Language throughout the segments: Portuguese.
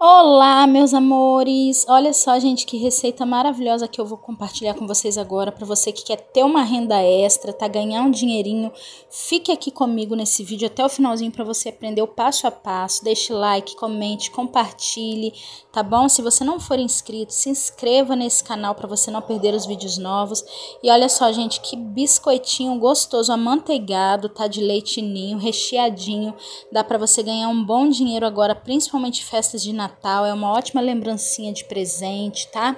Olá, meus amores! Olha só, gente, que receita maravilhosa que eu vou compartilhar com vocês agora para você que quer ter uma renda extra, tá ganhar um dinheirinho. Fique aqui comigo nesse vídeo até o finalzinho para você aprender o passo a passo. Deixe like, comente, compartilhe, tá bom? Se você não for inscrito, se inscreva nesse canal para você não perder os vídeos novos. E olha só, gente, que biscoitinho gostoso, amanteigado, tá de leitinho, recheadinho. Dá para você ganhar um bom dinheiro agora, principalmente festas de Natal. Natal, é uma ótima lembrancinha de presente, tá?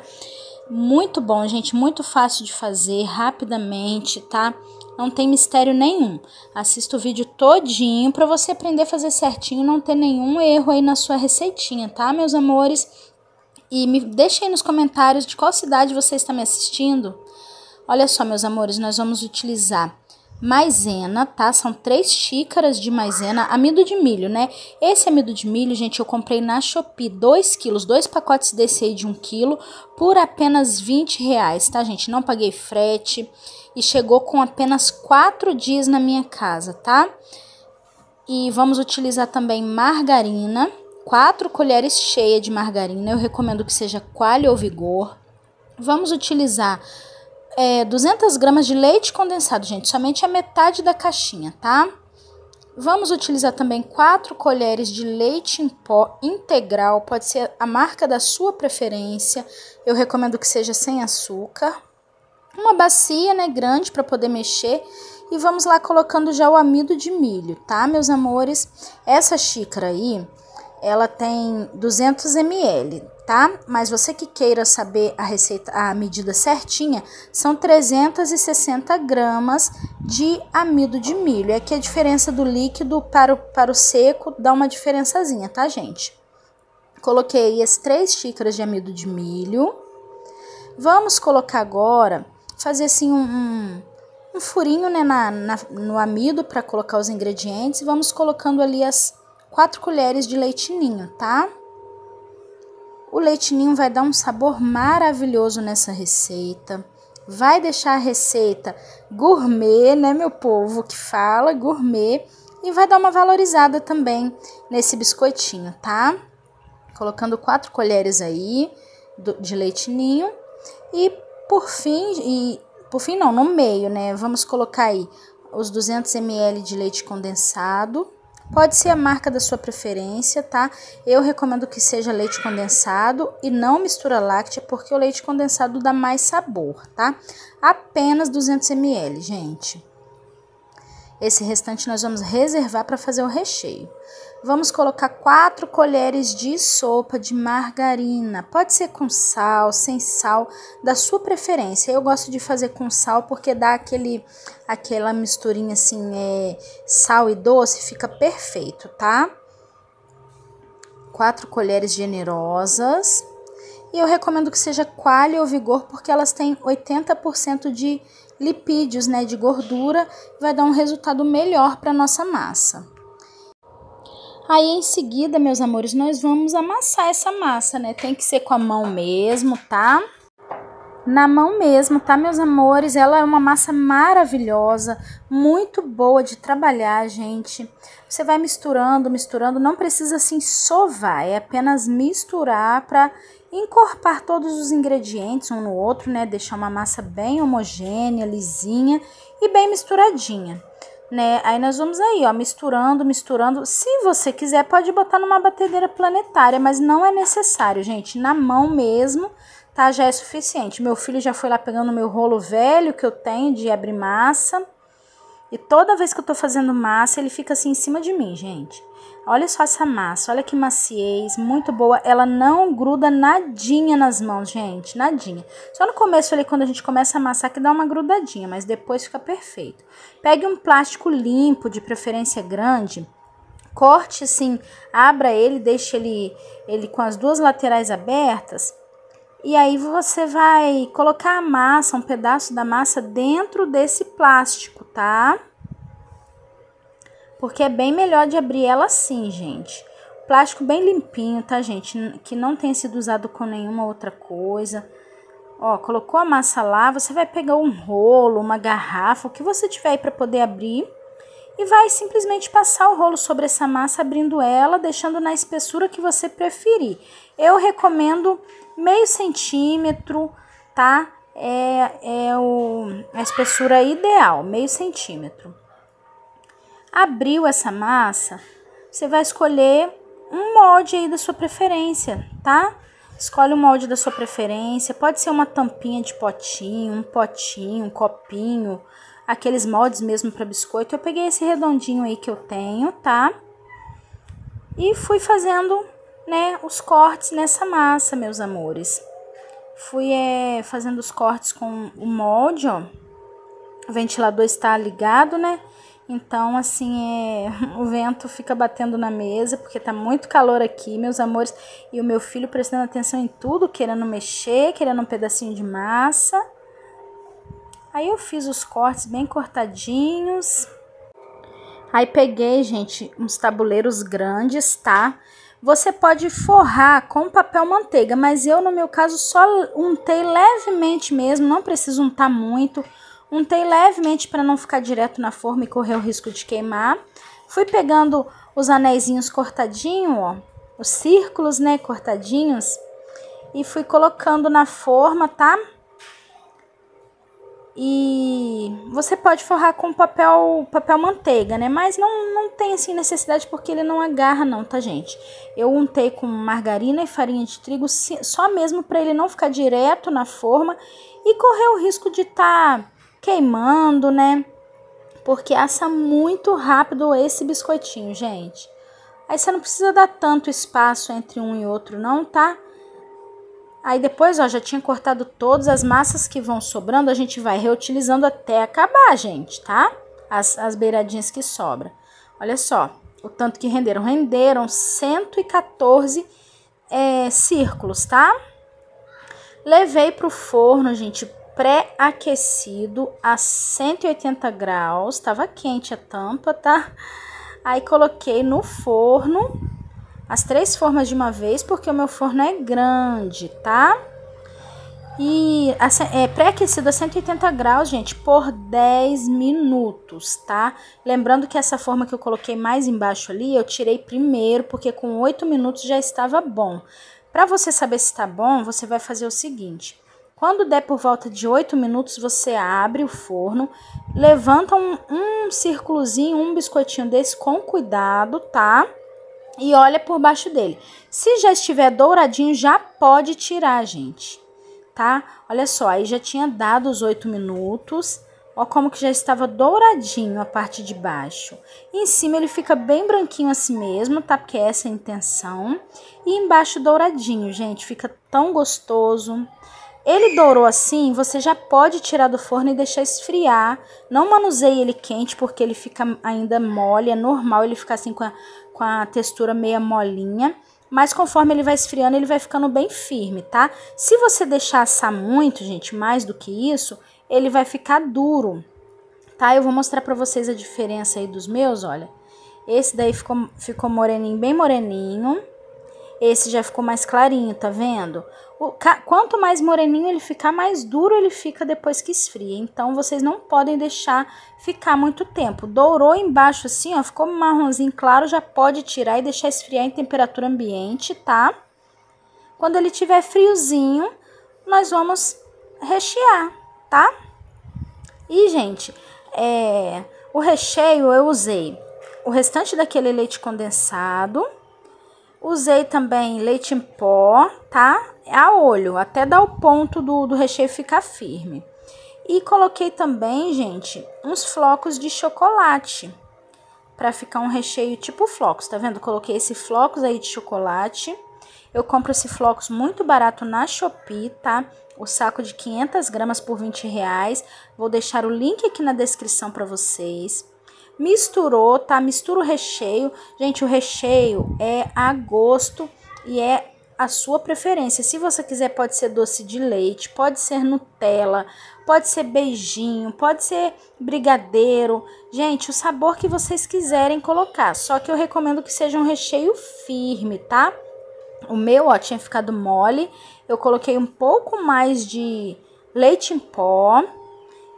Muito bom, gente, muito fácil de fazer, rapidamente, tá? Não tem mistério nenhum. Assista o vídeo todinho para você aprender a fazer certinho, não ter nenhum erro aí na sua receitinha, tá, meus amores? E me deixe aí nos comentários de qual cidade você está me assistindo. Olha só, meus amores, nós vamos utilizar maisena, tá? São três xícaras de maisena, amido de milho, né? Esse amido de milho, gente, eu comprei na Shopee 2 quilos, dois pacotes desse aí de 1 um quilo, por apenas 20 reais, tá, gente? Não paguei frete e chegou com apenas quatro dias na minha casa, tá? E vamos utilizar também margarina, quatro colheres cheias de margarina, eu recomendo que seja coalho ou vigor. Vamos utilizar é, 200 gramas de leite condensado, gente, somente a metade da caixinha, tá? Vamos utilizar também 4 colheres de leite em pó integral, pode ser a marca da sua preferência. Eu recomendo que seja sem açúcar. Uma bacia, né, grande para poder mexer e vamos lá colocando já o amido de milho, tá, meus amores? Essa xícara aí, ela tem 200 ml, tá? Mas você que queira saber a receita, a medida certinha, são 360 gramas de amido de milho. É que a diferença do líquido para o, para o seco dá uma diferençazinha, tá, gente? Coloquei as três xícaras de amido de milho. Vamos colocar agora, fazer assim um, um, um furinho né, na, na no amido para colocar os ingredientes. Vamos colocando ali as quatro colheres de leitinho, tá? O leite ninho vai dar um sabor maravilhoso nessa receita. Vai deixar a receita gourmet, né, meu povo que fala, gourmet, e vai dar uma valorizada também nesse biscoitinho, tá? Colocando quatro colheres aí de leite ninho e por fim e por fim não, no meio, né? Vamos colocar aí os 200 ml de leite condensado, Pode ser a marca da sua preferência, tá? Eu recomendo que seja leite condensado e não mistura láctea, porque o leite condensado dá mais sabor, tá? Apenas 200 ml, gente. Esse restante nós vamos reservar para fazer o recheio. Vamos colocar 4 colheres de sopa de margarina. Pode ser com sal, sem sal, da sua preferência. Eu gosto de fazer com sal porque dá aquele, aquela misturinha assim, é, sal e doce, fica perfeito, tá? 4 colheres generosas. E eu recomendo que seja Qualy ou Vigor, porque elas têm 80% de lipídios, né, de gordura, vai dar um resultado melhor para nossa massa. Aí em seguida, meus amores, nós vamos amassar essa massa, né? Tem que ser com a mão mesmo, tá? Na mão mesmo, tá, meus amores? Ela é uma massa maravilhosa, muito boa de trabalhar, gente. Você vai misturando, misturando, não precisa assim sovar, é apenas misturar para encorpar todos os ingredientes um no outro, né? Deixar uma massa bem homogênea, lisinha e bem misturadinha, né? Aí nós vamos aí, ó, misturando, misturando. Se você quiser, pode botar numa batedeira planetária, mas não é necessário, gente, na mão mesmo, tá? Já é suficiente. Meu filho já foi lá pegando meu rolo velho que eu tenho de abrir massa. E toda vez que eu tô fazendo massa, ele fica assim em cima de mim, gente. Olha só essa massa, olha que maciez, muito boa. Ela não gruda nadinha nas mãos, gente, nadinha. Só no começo ali, quando a gente começa a amassar, que dá uma grudadinha, mas depois fica perfeito. Pegue um plástico limpo, de preferência grande, corte assim, abra ele, deixe ele, ele com as duas laterais abertas. E aí você vai colocar a massa, um pedaço da massa dentro desse plástico, tá? Porque é bem melhor de abrir ela assim, gente. Plástico bem limpinho, tá, gente? Que não tenha sido usado com nenhuma outra coisa. Ó, colocou a massa lá, você vai pegar um rolo, uma garrafa, o que você tiver aí para poder abrir e vai simplesmente passar o rolo sobre essa massa, abrindo ela, deixando na espessura que você preferir. Eu recomendo meio centímetro, tá? É, é o, a espessura ideal, meio centímetro. Abriu essa massa, você vai escolher um molde aí da sua preferência, tá? Escolhe o um molde da sua preferência, pode ser uma tampinha de potinho, um potinho, um copinho, aqueles moldes mesmo para biscoito. Eu peguei esse redondinho aí que eu tenho, tá? E fui fazendo, né, os cortes nessa massa, meus amores. Fui é, fazendo os cortes com o molde, ó. O ventilador está ligado, né? Então, assim, é, o vento fica batendo na mesa, porque tá muito calor aqui, meus amores. E o meu filho prestando atenção em tudo, querendo mexer, querendo um pedacinho de massa. Aí eu fiz os cortes bem cortadinhos. Aí peguei, gente, uns tabuleiros grandes, tá? Você pode forrar com papel manteiga, mas eu, no meu caso, só untei levemente mesmo, não preciso untar muito. Muito Untei levemente para não ficar direto na forma e correr o risco de queimar. Fui pegando os anéis cortadinho, ó, os círculos, né, cortadinhos, e fui colocando na forma, tá? E você pode forrar com papel, papel manteiga, né? Mas não, não tem assim necessidade porque ele não agarra não, tá, gente? Eu untei com margarina e farinha de trigo só mesmo para ele não ficar direto na forma e correr o risco de estar tá queimando, né? Porque assa muito rápido esse biscoitinho, gente. Aí você não precisa dar tanto espaço entre um e outro não, tá? Aí depois, ó, já tinha cortado todas as massas que vão sobrando, a gente vai reutilizando até acabar, gente, tá? As, as beiradinhas que sobra. Olha só, o tanto que renderam. Renderam 114 é, círculos, tá? Levei pro forno, gente, pré-aquecido a 180 graus. Tava quente a tampa, tá? Aí coloquei no forno as três formas de uma vez, porque o meu forno é grande, tá? E é pré-aquecido a 180 graus, gente, por 10 minutos, tá? Lembrando que essa forma que eu coloquei mais embaixo ali, eu tirei primeiro, porque com 8 minutos já estava bom. Para você saber se está bom, você vai fazer o seguinte: quando der por volta de 8 minutos, você abre o forno, levanta um, um círculozinho, um biscoitinho desse com cuidado, tá? E olha por baixo dele. Se já estiver douradinho, já pode tirar, gente, tá? Olha só, aí já tinha dado os 8 minutos. Ó como que já estava douradinho a parte de baixo. em cima ele fica bem branquinho assim mesmo, tá? Porque é essa é a intenção. E embaixo douradinho, gente, fica tão gostoso. Ele dourou assim, você já pode tirar do forno e deixar esfriar. Não manuseie ele quente porque ele fica ainda mole, é normal ele ficar assim com a, com a textura meia molinha. Mas conforme ele vai esfriando, ele vai ficando bem firme, tá? Se você deixar assar muito, gente, mais do que isso, ele vai ficar duro, tá? Eu vou mostrar pra vocês a diferença aí dos meus, olha. Esse daí ficou, ficou moreninho, bem moreninho. Esse já ficou mais clarinho, tá vendo? O, quanto mais moreninho ele ficar, mais duro ele fica depois que esfria. Então, vocês não podem deixar ficar muito tempo. Dourou embaixo assim, ó, ficou marronzinho claro, já pode tirar e deixar esfriar em temperatura ambiente, tá? Quando ele tiver friozinho, nós vamos rechear, tá? E, gente, é, o recheio eu usei o restante daquele leite condensado Usei também leite em pó, tá? A olho, até dar o ponto do, do recheio ficar firme. E coloquei também, gente, uns flocos de chocolate. Pra ficar um recheio tipo flocos, tá vendo? Coloquei esse flocos aí de chocolate. Eu compro esse flocos muito barato na Shopee, tá? O saco de 500 gramas por 20 reais. Vou deixar o link aqui na descrição para vocês misturou, tá? Mistura o recheio. Gente, o recheio é a gosto e é a sua preferência. Se você quiser, pode ser doce de leite, pode ser Nutella, pode ser beijinho, pode ser brigadeiro. Gente, o sabor que vocês quiserem colocar. Só que eu recomendo que seja um recheio firme, tá? O meu, ó, tinha ficado mole. Eu coloquei um pouco mais de leite em pó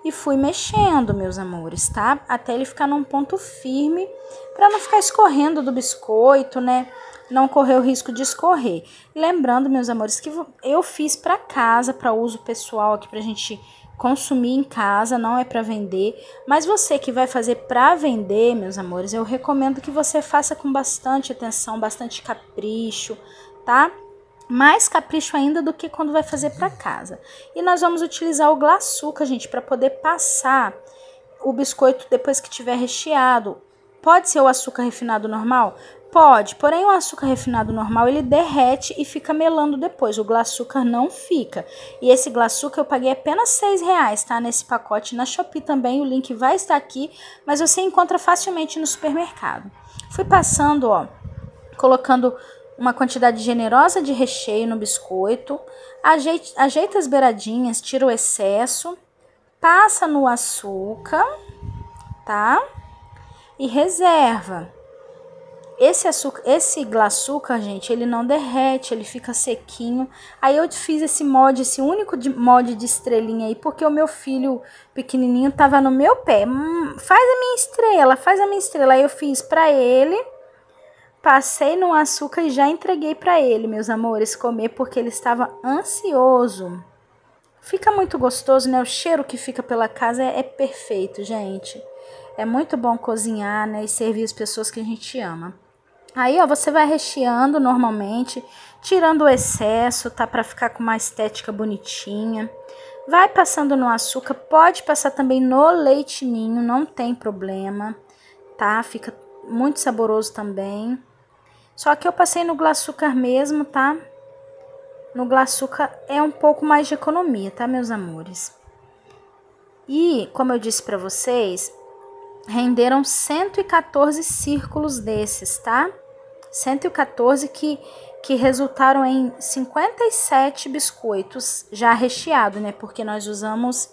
e fui mexendo, meus amores, tá? Até ele ficar num ponto firme, para não ficar escorrendo do biscoito, né? Não correr o risco de escorrer. Lembrando, meus amores, que eu fiz para casa, para uso pessoal aqui pra gente consumir em casa, não é para vender, mas você que vai fazer para vender, meus amores, eu recomendo que você faça com bastante atenção, bastante capricho, tá? mais capricho ainda do que quando vai fazer para casa. E nós vamos utilizar o glaçuca, gente, para poder passar o biscoito depois que tiver recheado. Pode ser o açúcar refinado normal? Pode, porém o açúcar refinado normal ele derrete e fica melando depois. O glaçuca não fica. E esse glaçuca eu paguei apenas seis reais, tá? Nesse pacote na Shopee também, o link vai estar aqui, mas você encontra facilmente no supermercado. Fui passando, ó, colocando uma quantidade generosa de recheio no biscoito, ajeita, ajeita as beiradinhas, tira o excesso, passa no açúcar, tá? E reserva. Esse açúcar, esse glaçúcar, gente, ele não derrete, ele fica sequinho. Aí eu fiz esse molde, esse único de, molde de estrelinha aí, porque o meu filho pequenininho tava no meu pé. Hum, faz a minha estrela, faz a minha estrela. Aí eu fiz para ele Passei no açúcar e já entreguei para ele, meus amores, comer porque ele estava ansioso. Fica muito gostoso, né? O cheiro que fica pela casa é, é perfeito, gente. É muito bom cozinhar, né? E servir as pessoas que a gente ama. Aí, ó, você vai recheando normalmente, tirando o excesso, tá? Pra ficar com uma estética bonitinha. Vai passando no açúcar, pode passar também no leitinho, não tem problema, tá? Fica muito saboroso também. Só que eu passei no glaçucar mesmo, tá? No glaçucar é um pouco mais de economia, tá, meus amores? E, como eu disse para vocês, renderam 114 círculos desses, tá? 114 que, que resultaram em 57 biscoitos já recheado, né? Porque nós usamos,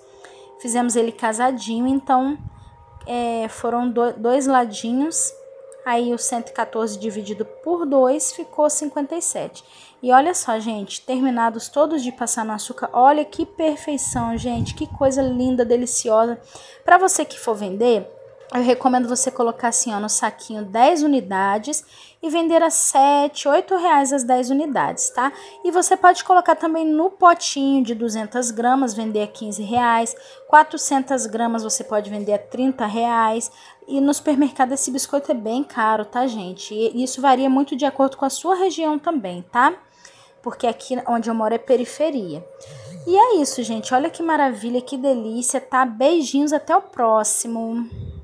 fizemos ele casadinho, então é, foram do, dois ladinhos aí o 114 dividido por 2 ficou 57. E olha só, gente, terminados todos de passar no açúcar, olha que perfeição, gente, que coisa linda, deliciosa. Para você que for vender, eu recomendo você colocar assim, ó, no saquinho 10 unidades e vender a 7, 8 reais as 10 unidades, tá? E você pode colocar também no potinho de 200 gramas, vender a 15 reais, 400 gramas você pode vender a 30 reais e no supermercado esse biscoito é bem caro, tá, gente? E isso varia muito de acordo com a sua região também, tá? Porque aqui onde eu moro é periferia. E é isso, gente. Olha que maravilha, que delícia, tá? Beijinhos, até o próximo.